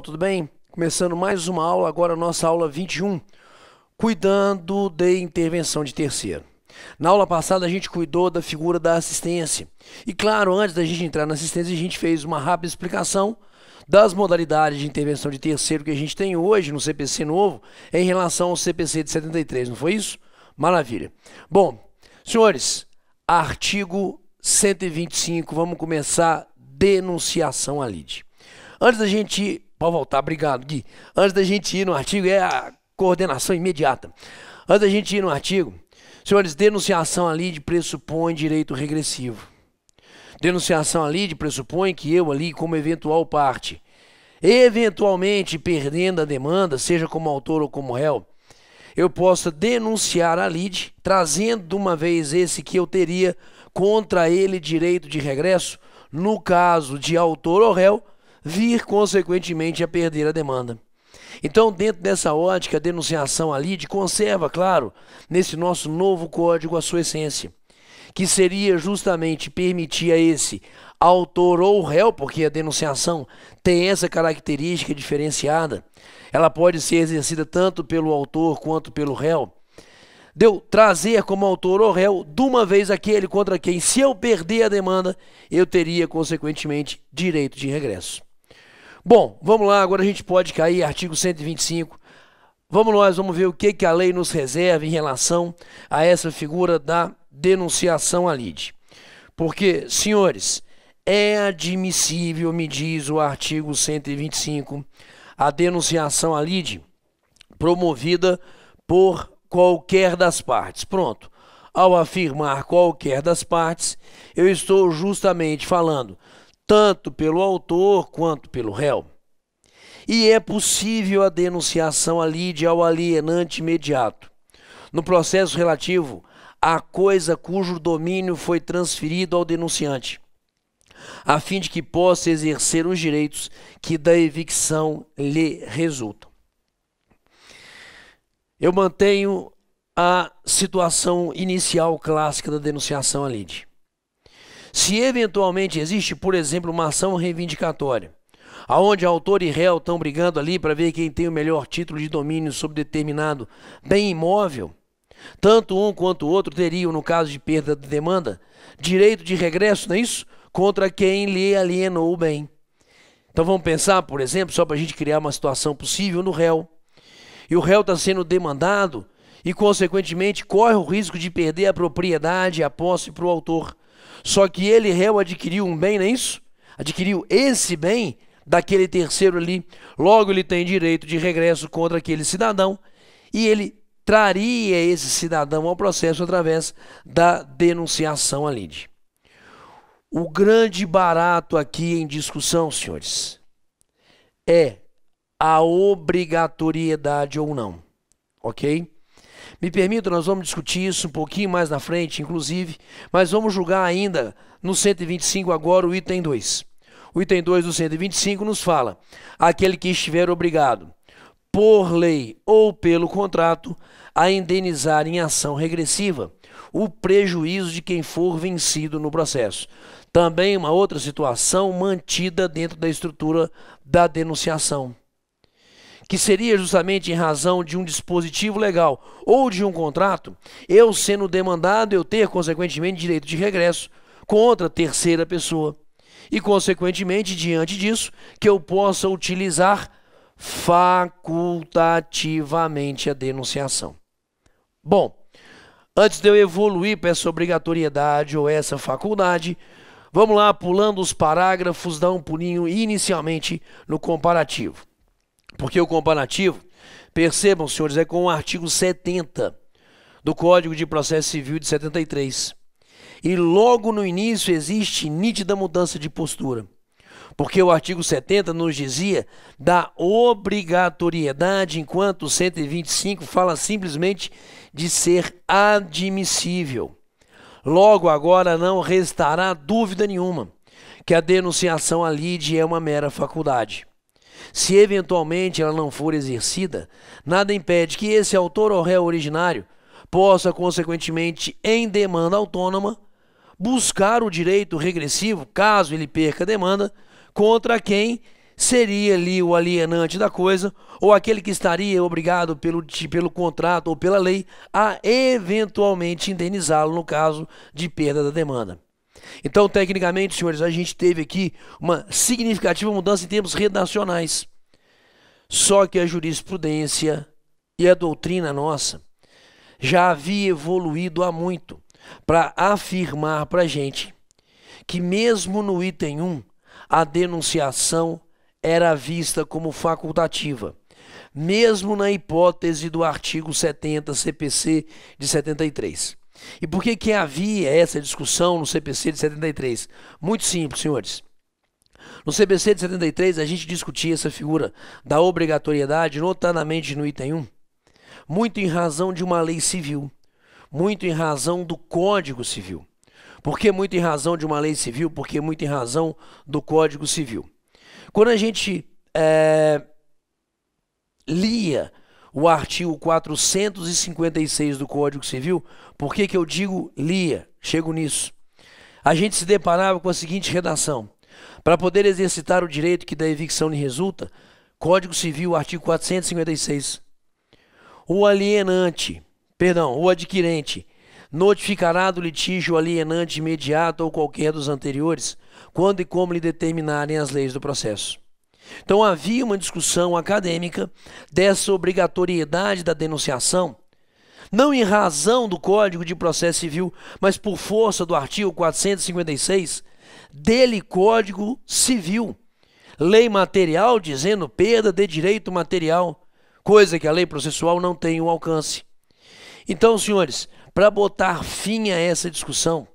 Tudo bem? Começando mais uma aula, agora nossa aula 21, cuidando de intervenção de terceiro. Na aula passada a gente cuidou da figura da assistência. E claro, antes da gente entrar na assistência, a gente fez uma rápida explicação das modalidades de intervenção de terceiro que a gente tem hoje no CPC novo em relação ao CPC de 73, não foi isso? Maravilha. Bom, senhores, artigo 125, vamos começar denunciação à lide. Antes da gente Pode voltar, obrigado, Gui. Antes da gente ir no artigo, é a coordenação imediata. Antes da gente ir no artigo, senhores, denunciação à de pressupõe direito regressivo. Denunciação à de pressupõe que eu ali, como eventual parte, eventualmente perdendo a demanda, seja como autor ou como réu, eu possa denunciar a lide, trazendo de uma vez esse que eu teria contra ele direito de regresso, no caso de autor ou réu, vir consequentemente a perder a demanda. Então, dentro dessa ótica, a denunciação à lide conserva, claro, nesse nosso novo código a sua essência, que seria justamente permitir a esse autor ou réu, porque a denunciação tem essa característica diferenciada, ela pode ser exercida tanto pelo autor quanto pelo réu. Deu trazer como autor ou réu de uma vez aquele contra quem, se eu perder a demanda, eu teria, consequentemente, direito de regresso. Bom, vamos lá, agora a gente pode cair, artigo 125. Vamos nós, vamos ver o que, que a lei nos reserva em relação a essa figura da denunciação à lide. Porque, senhores, é admissível, me diz o artigo 125, a denunciação à lide promovida por qualquer das partes. Pronto. Ao afirmar qualquer das partes, eu estou justamente falando tanto pelo autor quanto pelo réu. E é possível a denunciação à lide ao alienante imediato, no processo relativo à coisa cujo domínio foi transferido ao denunciante, a fim de que possa exercer os direitos que da evicção lhe resultam. Eu mantenho a situação inicial clássica da denunciação à lide. Se eventualmente existe, por exemplo, uma ação reivindicatória, aonde autor e réu estão brigando ali para ver quem tem o melhor título de domínio sobre determinado bem imóvel, tanto um quanto o outro teriam, no caso de perda de demanda, direito de regresso, não é isso? Contra quem lhe alienou o bem. Então vamos pensar, por exemplo, só para a gente criar uma situação possível no réu. E o réu está sendo demandado e, consequentemente, corre o risco de perder a propriedade e a posse para o autor. Só que ele, réu, adquiriu um bem, não é isso? Adquiriu esse bem daquele terceiro ali. Logo, ele tem direito de regresso contra aquele cidadão. E ele traria esse cidadão ao processo através da denunciação à O grande barato aqui em discussão, senhores, é a obrigatoriedade ou não, ok? Me permito, nós vamos discutir isso um pouquinho mais na frente, inclusive, mas vamos julgar ainda no 125 agora o item 2. O item 2 do 125 nos fala: aquele que estiver obrigado por lei ou pelo contrato a indenizar em ação regressiva o prejuízo de quem for vencido no processo. Também uma outra situação mantida dentro da estrutura da denunciação que seria justamente em razão de um dispositivo legal ou de um contrato, eu sendo demandado, eu ter, consequentemente, direito de regresso contra terceira pessoa. E, consequentemente, diante disso, que eu possa utilizar facultativamente a denunciação. Bom, antes de eu evoluir para essa obrigatoriedade ou essa faculdade, vamos lá pulando os parágrafos, dá um pulinho inicialmente no comparativo. Porque o comparativo, percebam, senhores, é com o artigo 70 do Código de Processo Civil de 73. E logo no início existe nítida mudança de postura. Porque o artigo 70 nos dizia da obrigatoriedade, enquanto o 125 fala simplesmente de ser admissível. Logo agora não restará dúvida nenhuma que a denunciação à lide é uma mera faculdade. Se eventualmente ela não for exercida, nada impede que esse autor ou réu originário possa, consequentemente, em demanda autônoma, buscar o direito regressivo, caso ele perca a demanda, contra quem seria ali o alienante da coisa, ou aquele que estaria obrigado pelo, pelo contrato ou pela lei a eventualmente indenizá-lo no caso de perda da demanda. Então, tecnicamente, senhores, a gente teve aqui uma significativa mudança em termos redacionais. Só que a jurisprudência e a doutrina nossa já havia evoluído há muito para afirmar para a gente que, mesmo no item 1, a denunciação era vista como facultativa, mesmo na hipótese do artigo 70 CPC de 73. E por que, que havia essa discussão no CPC de 73? Muito simples, senhores. No CPC de 73, a gente discutia essa figura da obrigatoriedade, notadamente no item 1, muito em razão de uma lei civil, muito em razão do Código Civil. Por que muito em razão de uma lei civil? Porque muito em razão do Código Civil. Quando a gente é, lia o artigo 456 do Código Civil, por que, que eu digo lia? Chego nisso. A gente se deparava com a seguinte redação: para poder exercitar o direito que da evicção lhe resulta, Código Civil, artigo 456. O alienante, perdão, o adquirente, notificará do litígio alienante imediato ou qualquer dos anteriores, quando e como lhe determinarem as leis do processo. Então havia uma discussão acadêmica dessa obrigatoriedade da denunciação, não em razão do Código de Processo Civil, mas por força do artigo 456 dele Código Civil. Lei material dizendo perda de direito material, coisa que a lei processual não tem o um alcance. Então, senhores, para botar fim a essa discussão,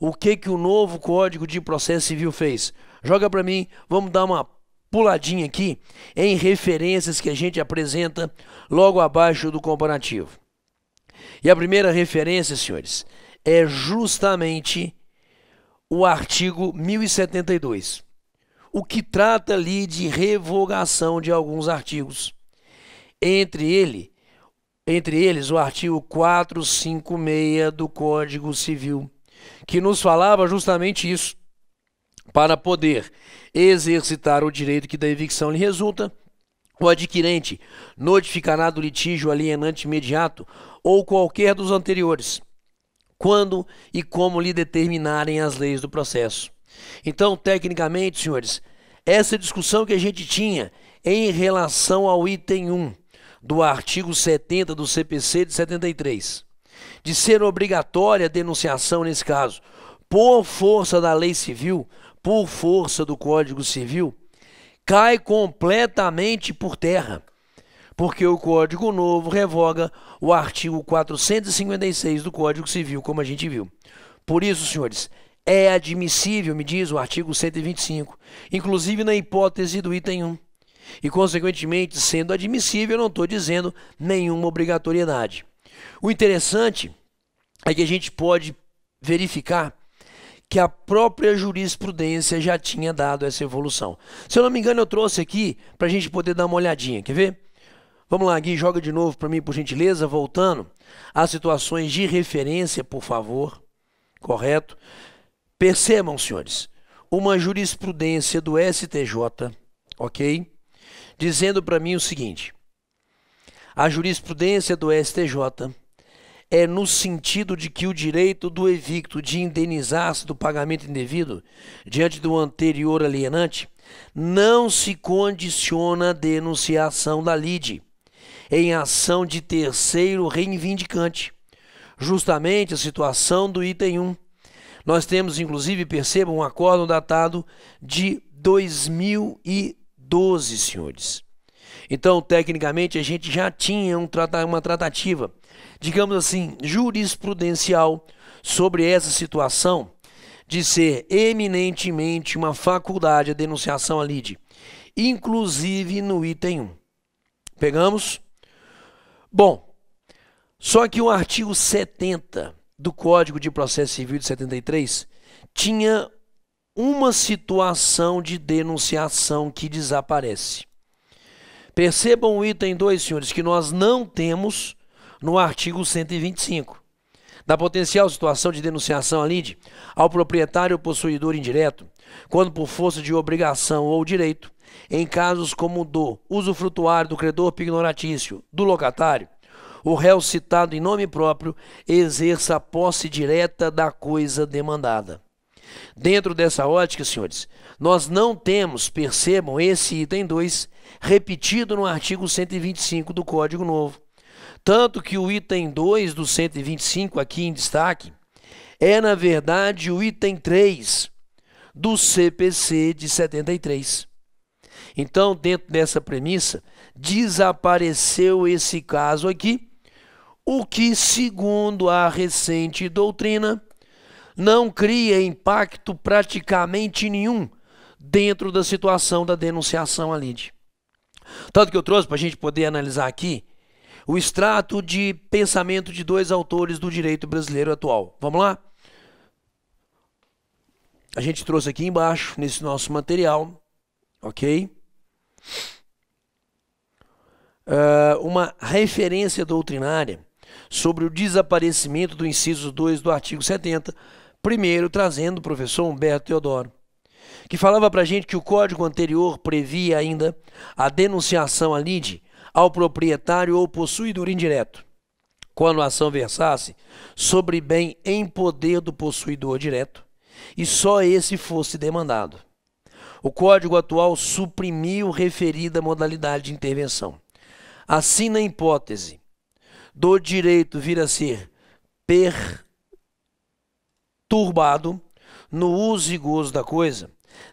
o que que o novo Código de Processo Civil fez? Joga para mim, vamos dar uma puladinha aqui em referências que a gente apresenta logo abaixo do comparativo. E a primeira referência, senhores, é justamente o artigo 1072, o que trata ali de revogação de alguns artigos. Entre ele, entre eles o artigo 456 do Código Civil, que nos falava justamente isso para poder exercitar o direito que da evicção lhe resulta, o adquirente notificará do litígio alienante imediato ou qualquer dos anteriores, quando e como lhe determinarem as leis do processo. Então, tecnicamente, senhores, essa discussão que a gente tinha em relação ao item 1 do artigo 70 do CPC de 73, de ser obrigatória a denunciação nesse caso, por força da lei civil, por força do Código Civil, cai completamente por terra, porque o Código Novo revoga o artigo 456 do Código Civil, como a gente viu. Por isso, senhores, é admissível, me diz o artigo 125, inclusive na hipótese do item 1. E, consequentemente, sendo admissível, eu não estou dizendo nenhuma obrigatoriedade. O interessante é que a gente pode verificar que a própria jurisprudência já tinha dado essa evolução. Se eu não me engano, eu trouxe aqui para a gente poder dar uma olhadinha, quer ver? Vamos lá, Gui, joga de novo para mim, por gentileza, voltando às situações de referência, por favor. Correto? Percebam, senhores, uma jurisprudência do STJ, ok? Dizendo para mim o seguinte: a jurisprudência do STJ é no sentido de que o direito do evicto de indenizar-se do pagamento indevido diante do anterior alienante não se condiciona à denunciação da lide em ação de terceiro reivindicante, justamente a situação do item 1. Nós temos, inclusive, percebam, um acordo datado de 2012, senhores. Então, tecnicamente, a gente já tinha um, uma tratativa digamos assim, jurisprudencial sobre essa situação de ser eminentemente uma faculdade a denunciação à lide, inclusive no item 1. Pegamos? Bom, só que o artigo 70 do Código de Processo Civil de 73 tinha uma situação de denunciação que desaparece. Percebam o item 2, senhores, que nós não temos no artigo 125, da potencial situação de denunciação à lide ao proprietário ou possuidor indireto, quando por força de obrigação ou direito, em casos como do usufrutuário do credor pignoratício, do locatário, o réu citado em nome próprio exerça a posse direta da coisa demandada. Dentro dessa ótica, senhores, nós não temos, percebam, esse item 2 repetido no artigo 125 do Código Novo, tanto que o item 2 do 125, aqui em destaque, é na verdade o item 3 do CPC de 73. Então, dentro dessa premissa, desapareceu esse caso aqui, o que, segundo a recente doutrina, não cria impacto praticamente nenhum dentro da situação da denunciação à lide. Tanto que eu trouxe para a gente poder analisar aqui o extrato de pensamento de dois autores do direito brasileiro atual. Vamos lá? A gente trouxe aqui embaixo, nesse nosso material, ok? Uh, uma referência doutrinária sobre o desaparecimento do inciso 2 do artigo 70, primeiro trazendo o professor Humberto Teodoro que falava para gente que o código anterior previa ainda a denunciação à lide ao proprietário ou possuidor indireto, quando a ação versasse sobre bem em poder do possuidor direto, e só esse fosse demandado. O código atual suprimiu referida modalidade de intervenção. Assim, na hipótese do direito vir a ser perturbado no uso e gozo da coisa,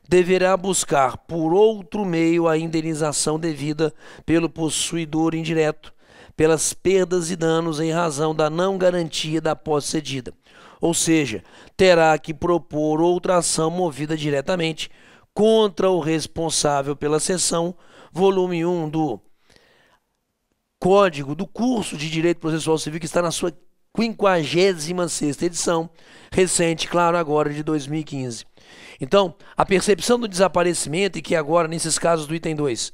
deverá buscar por outro meio a indenização devida pelo possuidor indireto pelas perdas e danos em razão da não garantia da posse cedida. Ou seja, terá que propor outra ação movida diretamente contra o responsável pela sessão, volume 1 do Código do Curso de Direito Processual Civil, que está na sua 56 edição, recente, claro, agora de 2015. Então, a percepção do desaparecimento, e que agora, nesses casos do item 2,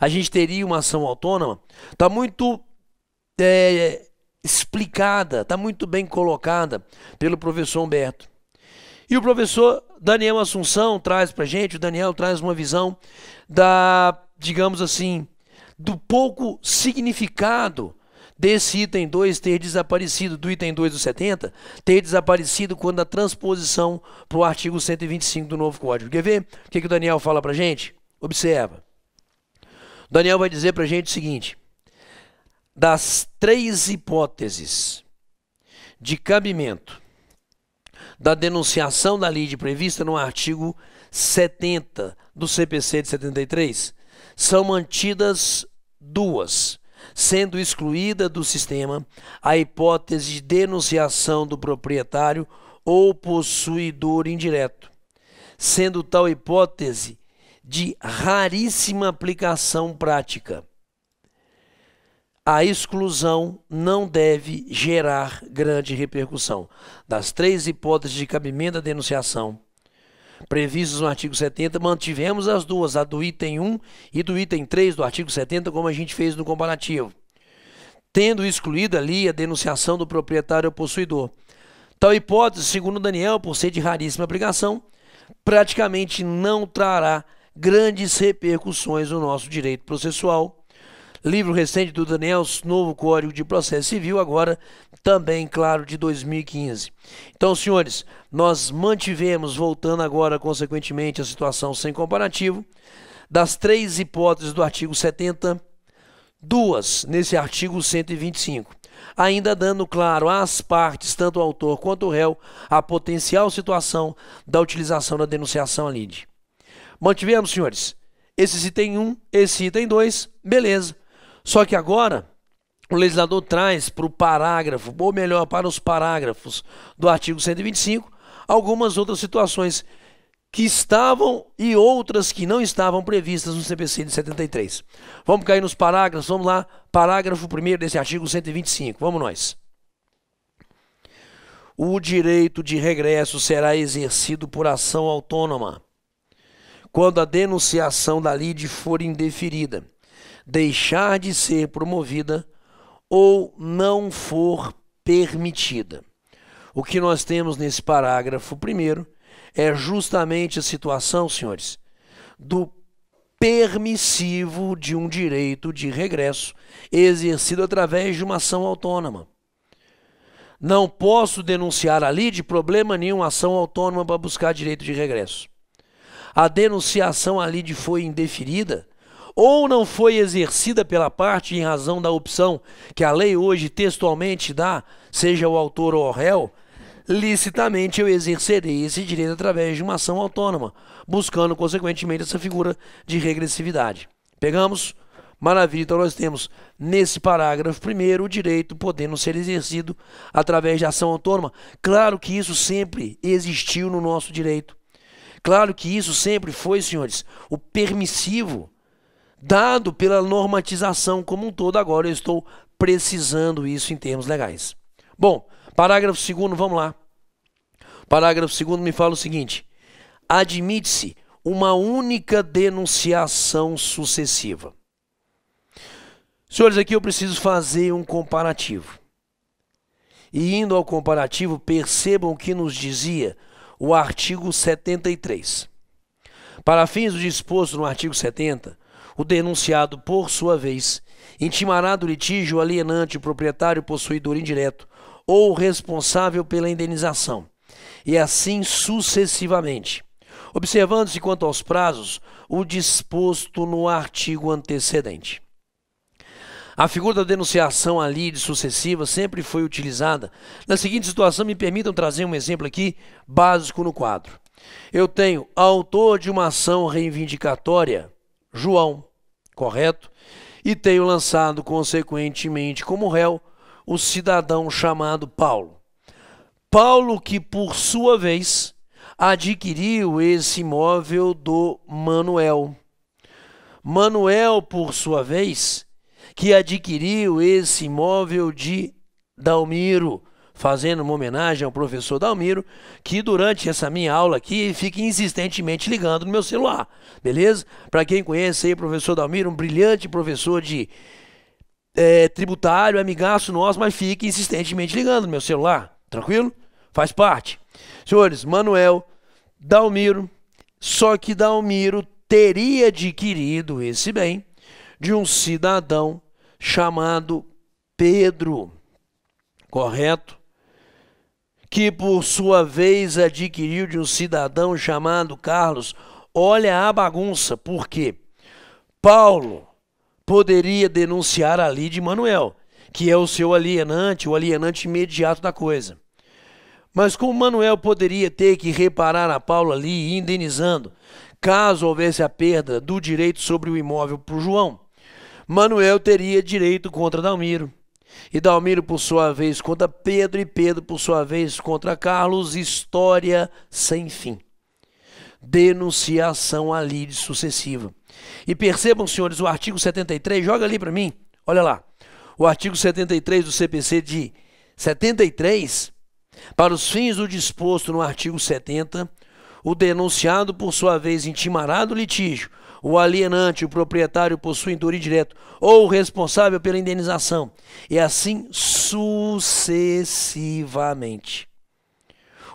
a gente teria uma ação autônoma, está muito é, explicada, está muito bem colocada pelo professor Humberto. E o professor Daniel Assunção traz para gente, o Daniel traz uma visão da, digamos assim, do pouco significado desse item 2 ter desaparecido, do item 2 do 70, ter desaparecido quando a transposição para o artigo 125 do novo código. Quer ver o que, que o Daniel fala para gente? Observa. O Daniel vai dizer para gente o seguinte: das três hipóteses de cabimento da denunciação da lide prevista no artigo 70 do CPC de 73, são mantidas duas sendo excluída do sistema a hipótese de denunciação do proprietário ou possuidor indireto, sendo tal hipótese de raríssima aplicação prática. A exclusão não deve gerar grande repercussão. Das três hipóteses de cabimento da denunciação, previstos no artigo 70, mantivemos as duas, a do item 1 e do item 3 do artigo 70, como a gente fez no comparativo, tendo excluído ali a denunciação do proprietário ou possuidor. Tal hipótese, segundo Daniel, por ser de raríssima aplicação, praticamente não trará grandes repercussões no nosso direito processual Livro recente do Daniel, novo Código de Processo Civil, agora também, claro, de 2015. Então, senhores, nós mantivemos, voltando agora, consequentemente, a situação sem comparativo, das três hipóteses do artigo 70, duas nesse artigo 125 ainda dando claro às partes, tanto o autor quanto o réu, a potencial situação da utilização da denunciação lide. Mantivemos, senhores, esse item 1, um, esse item 2, beleza. Só que agora o legislador traz para o parágrafo, ou melhor, para os parágrafos do artigo 125, algumas outras situações que estavam e outras que não estavam previstas no CPC de 73. Vamos cair nos parágrafos, vamos lá, parágrafo 1 desse artigo 125, vamos nós. O direito de regresso será exercido por ação autônoma, quando a denunciação da lide for indeferida deixar de ser promovida ou não for permitida. O que nós temos nesse parágrafo primeiro é justamente a situação, senhores, do permissivo de um direito de regresso exercido através de uma ação autônoma. Não posso denunciar ali de problema nenhum ação autônoma para buscar direito de regresso. A denunciação ali de foi indeferida ou não foi exercida pela parte em razão da opção que a lei hoje textualmente dá, seja o autor ou o réu, licitamente eu exercerei esse direito através de uma ação autônoma, buscando consequentemente essa figura de regressividade. Pegamos? Maravilha, então nós temos nesse parágrafo primeiro o direito podendo ser exercido através de ação autônoma. Claro que isso sempre existiu no nosso direito. Claro que isso sempre foi, senhores, o permissivo dado pela normatização como um todo. Agora eu estou precisando isso em termos legais. Bom, parágrafo 2, vamos lá. Parágrafo 2 me fala o seguinte: admite-se uma única denunciação sucessiva. Senhores, aqui eu preciso fazer um comparativo. E indo ao comparativo, percebam o que nos dizia o artigo 73. Para fins do disposto no artigo 70, o denunciado, por sua vez, intimará do litígio alienante o proprietário possuidor indireto ou responsável pela indenização, e assim sucessivamente, observando-se quanto aos prazos o disposto no artigo antecedente. A figura da denunciação ali de sucessiva sempre foi utilizada. Na seguinte situação, me permitam trazer um exemplo aqui básico no quadro. Eu tenho autor de uma ação reivindicatória João, correto? E tenho lançado, consequentemente, como réu o cidadão chamado Paulo. Paulo, que por sua vez adquiriu esse imóvel do Manuel. Manuel, por sua vez, que adquiriu esse imóvel de Dalmiro, fazendo uma homenagem ao professor Dalmiro, que durante essa minha aula aqui fica insistentemente ligando no meu celular, beleza? Para quem conhece aí, professor Dalmiro, um brilhante professor de é, tributário, amigaço nosso, mas fica insistentemente ligando no meu celular, tranquilo? Faz parte. Senhores, Manuel, Dalmiro, só que Dalmiro teria adquirido esse bem de um cidadão chamado Pedro, correto? que por sua vez adquiriu de um cidadão chamado Carlos. Olha a bagunça, por quê? Paulo poderia denunciar ali de Manuel, que é o seu alienante, o alienante imediato da coisa. Mas como Manuel poderia ter que reparar a Paulo ali, indenizando, caso houvesse a perda do direito sobre o imóvel para o João, Manuel teria direito contra Dalmiro. E Dalmiro, por sua vez, contra Pedro, e Pedro, por sua vez, contra Carlos, história sem fim. Denunciação ali de sucessiva. E percebam, senhores, o artigo 73, joga ali para mim, olha lá. O artigo 73 do CPC de 73, para os fins do disposto no artigo 70, o denunciado, por sua vez, intimará do litígio o alienante, o proprietário possuem dor direto ou o responsável pela indenização, e assim sucessivamente.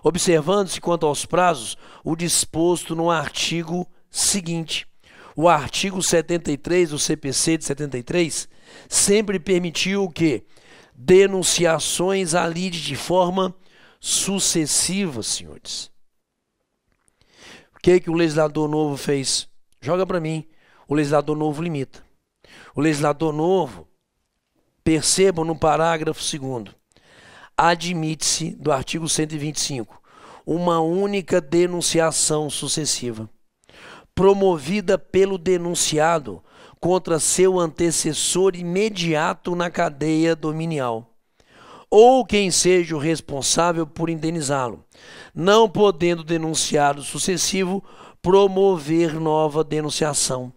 Observando-se quanto aos prazos o disposto no artigo seguinte. O artigo 73 do CPC de 73 sempre permitiu que denunciações à lide de forma sucessiva, senhores. O que, é que o legislador novo fez? Joga para mim. O legislador novo limita. O legislador novo, percebam no parágrafo 2 admite-se do artigo 125 uma única denunciação sucessiva, promovida pelo denunciado contra seu antecessor imediato na cadeia dominial, ou quem seja o responsável por indenizá-lo, não podendo denunciar o sucessivo promover nova denunciação.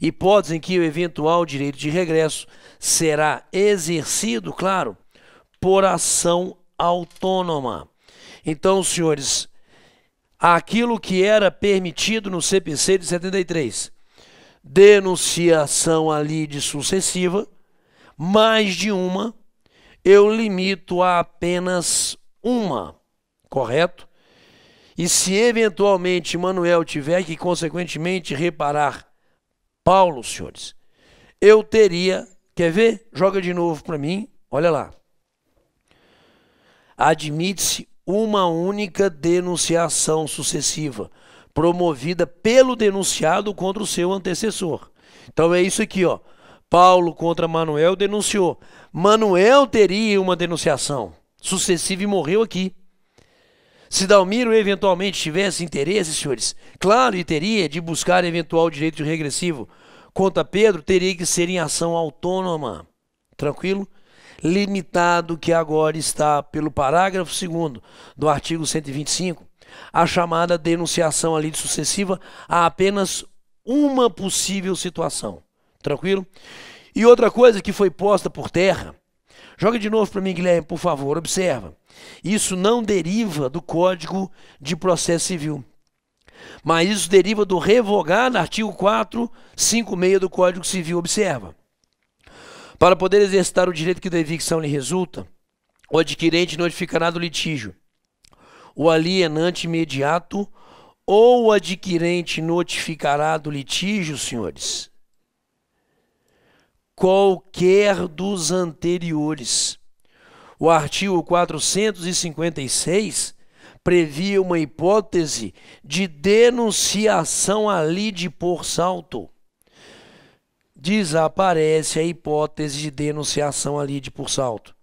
Hipótese em que o eventual direito de regresso será exercido, claro, por ação autônoma. Então, senhores, aquilo que era permitido no CPC de 73, denunciação ali de sucessiva, mais de uma, eu limito a apenas uma, correto? E se eventualmente Manuel tiver que, consequentemente, reparar Paulo, senhores, eu teria. Quer ver? Joga de novo para mim. Olha lá. Admite-se uma única denunciação sucessiva, promovida pelo denunciado contra o seu antecessor. Então é isso aqui, ó. Paulo contra Manuel denunciou. Manuel teria uma denunciação sucessiva e morreu aqui. Se Dalmiro eventualmente tivesse interesse, senhores, claro, e teria de buscar eventual direito regressivo. Conta Pedro teria que ser em ação autônoma. Tranquilo? Limitado que agora está pelo parágrafo 2 do artigo 125, a chamada denunciação ali de sucessiva a apenas uma possível situação. Tranquilo? E outra coisa que foi posta por terra. Joga de novo para mim, Guilherme, por favor, observa. Isso não deriva do Código de Processo Civil, mas isso deriva do revogado artigo 456 do Código Civil, observa. Para poder exercitar o direito que da evicção lhe resulta, o adquirente notificará do litígio o alienante imediato ou o adquirente notificará do litígio, senhores, qualquer dos anteriores. O artigo 456 previa uma hipótese de denunciação à lide por salto. Desaparece a hipótese de denunciação à lide por salto,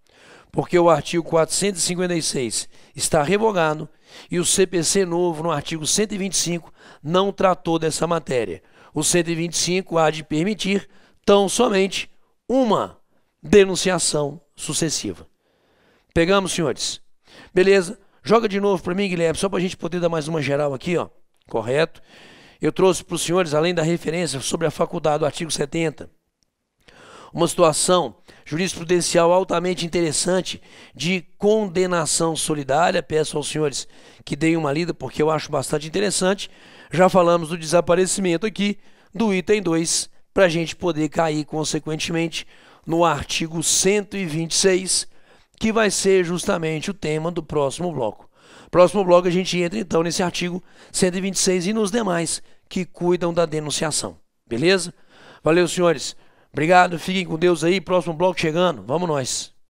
porque o artigo 456 está revogado e o CPC novo, no artigo 125, não tratou dessa matéria. O 125 há de permitir tão somente uma denunciação sucessiva. Pegamos, senhores. Beleza. Joga de novo para mim, Guilherme, só para a gente poder dar mais uma geral aqui, ó. Correto? Eu trouxe para os senhores, além da referência sobre a faculdade, do artigo 70, uma situação jurisprudencial altamente interessante de condenação solidária. Peço aos senhores que deem uma lida, porque eu acho bastante interessante. Já falamos do desaparecimento aqui do item 2, para a gente poder cair, consequentemente, no artigo 126 que vai ser justamente o tema do próximo bloco. Próximo bloco a gente entra então nesse artigo 126 e nos demais que cuidam da denunciação. Beleza? Valeu, senhores. Obrigado, fiquem com Deus aí. Próximo bloco chegando. Vamos nós.